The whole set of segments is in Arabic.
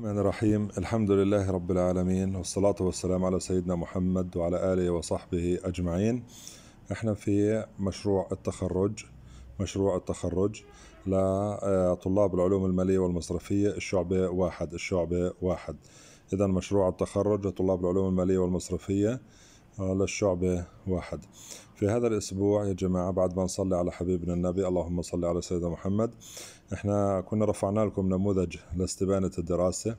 الرحمن الرحيم الحمد لله رب العالمين والصلاة والسلام على سيدنا محمد وعلى آله وصحبه أجمعين احنا في مشروع التخرج مشروع التخرج لطلاب العلوم المالية والمصرفية الشعبة واحد الشعبة واحد إذا مشروع التخرج لطلاب العلوم المالية والمصرفية للشعبة واحد في هذا الأسبوع يا جماعة بعد ما نصلي على حبيبنا النبي اللهم صل على سيدنا محمد احنا كنا رفعنا لكم نموذج لاستبانة الدراسة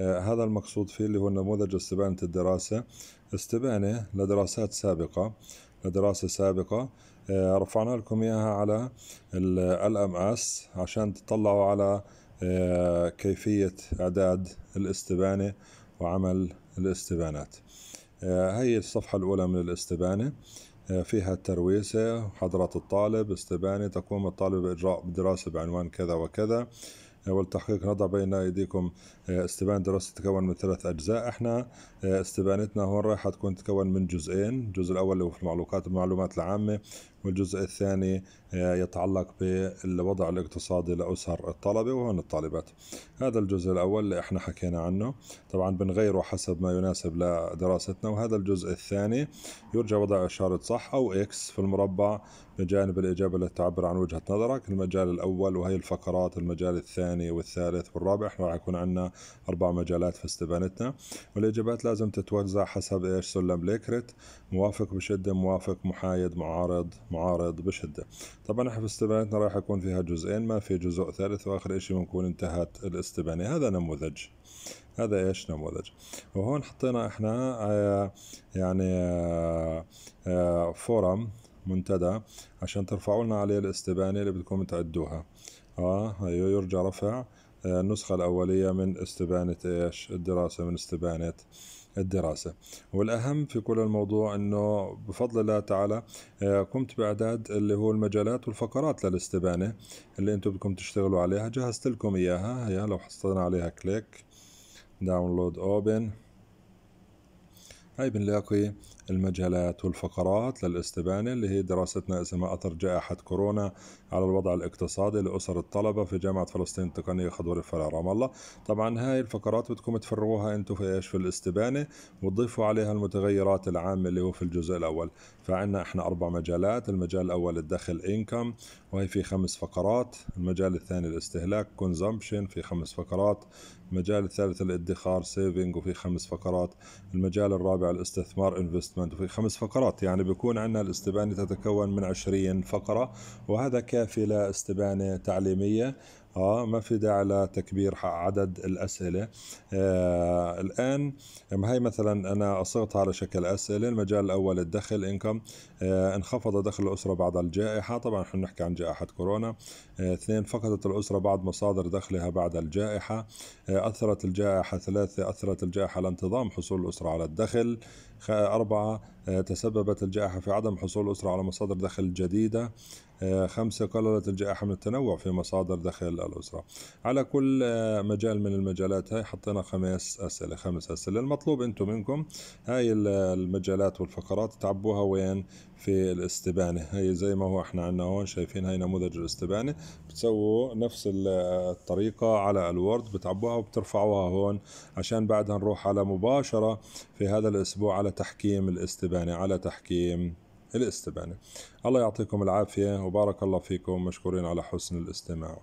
آه، هذا المقصود فيه اللي هو نموذج استبانة الدراسة استبانة لدراسات سابقة لدراسة سابقة آه، رفعنا لكم إياها على ال اس عشان تطلعوا على آه، كيفية إعداد الاستبانة وعمل الاستبانات هي آه، الصفحة الأولى من الاستبانة آه، فيها الترويسة حضرة الطالب استبانة تقوم الطالب بإجراء دراسة بعنوان كذا وكذا آه، والتحقيق نضع بين ايديكم استبان دراسه تتكون من ثلاث اجزاء احنا استبانتنا هون راح تكون تتكون من جزئين الجزء الاول اللي هو في المعلومات المعلومات العامه والجزء الثاني آه، يتعلق بالوضع الاقتصادي لأسر الطلبة وهون الطالبات هذا الجزء الأول اللي احنا حكينا عنه طبعا بنغيره حسب ما يناسب لدراستنا وهذا الجزء الثاني يرجى وضع إشارة صح أو إكس في المربع بجانب الإجابة التي تعبر عن وجهة نظرك المجال الأول وهي الفقرات المجال الثاني والثالث والرابع احنا راح يكون عندنا أربع مجالات في استبانتنا والإجابات لازم تتوزع حسب إيش سلم ليكرت موافق بشدة موافق محايد معارض معارض بشدة طبعا احنا في استبانتنا راح يكون فيها جزئين ما في جزء ثالث واخر اشي بنكون انتهت الاستبانة هذا نموذج هذا ايش نموذج وهون حطينا احنا آه، يعني آه، آه، فورم منتدى عشان ترفعوا لنا عليه الاستبانة اللي بدكم تعدوها اه ايوه يرجى رفع النسخة الأولية من استبانة ايش الدراسة من استبانة الدراسة والأهم في كل الموضوع أنه بفضل الله تعالى آه، قمت بإعداد اللي هو المجالات والفقرات للاستبانة اللي أنتم بدكم تشتغلوا عليها جهزت لكم إياها هيا لو حصلنا عليها كليك داونلود أوبن هاي بنلاقي المجالات والفقرات للاستبانة اللي هي دراستنا اسمها أثر جائحة كورونا على الوضع الاقتصادي لأسر الطلبة في جامعة فلسطين التقنية خضور فرع رام الله طبعا هاي الفقرات بدكم تفرغوها انتم في ايش في الاستبانة وتضيفوا عليها المتغيرات العامة اللي هو في الجزء الأول فعندنا احنا أربع مجالات المجال الأول الدخل انكم وهي في خمس فقرات المجال الثاني الاستهلاك كونزمبشن في خمس فقرات المجال الثالث الادخار سيفنج وفي خمس فقرات المجال الرابع الاستثمار انفست الاستبانة في خمس فقرات يعني بيكون عندنا الاستبانة تتكون من عشرين فقرة وهذا كافي لاستبانة تعليمية اه ما في داعي لتكبير عدد الاسئله آه الان هاي مثلا انا صغتها على شكل اسئله المجال الاول الدخل انكم آه انخفض دخل الاسره بعد الجائحه طبعا نحن نحكي عن جائحه كورونا آه اثنين فقدت الاسره بعض مصادر دخلها بعد الجائحه آه اثرت الجائحه ثلاثه اثرت الجائحه على انتظام حصول الاسره على الدخل أربعة آه، تسببت الجائحة في عدم حصول الأسرة على مصادر دخل جديدة آه، خمسة قللت الجائحة من التنوع في مصادر دخل الأسرة على كل آه، مجال من المجالات هاي حطينا خمس أسئلة خمس أسئلة المطلوب أنتم منكم هاي المجالات والفقرات تعبوها وين في الاستبانة هي زي ما هو احنا عندنا هون شايفين هاي نموذج الاستبانة بتسووا نفس الطريقة على الوورد بتعبوها وبترفعوها هون عشان بعدها نروح على مباشرة في هذا الأسبوع على تحكيم الاستبانة على تحكيم الاستبانة الله يعطيكم العافية وبارك الله فيكم مشكورين على حسن الاستماع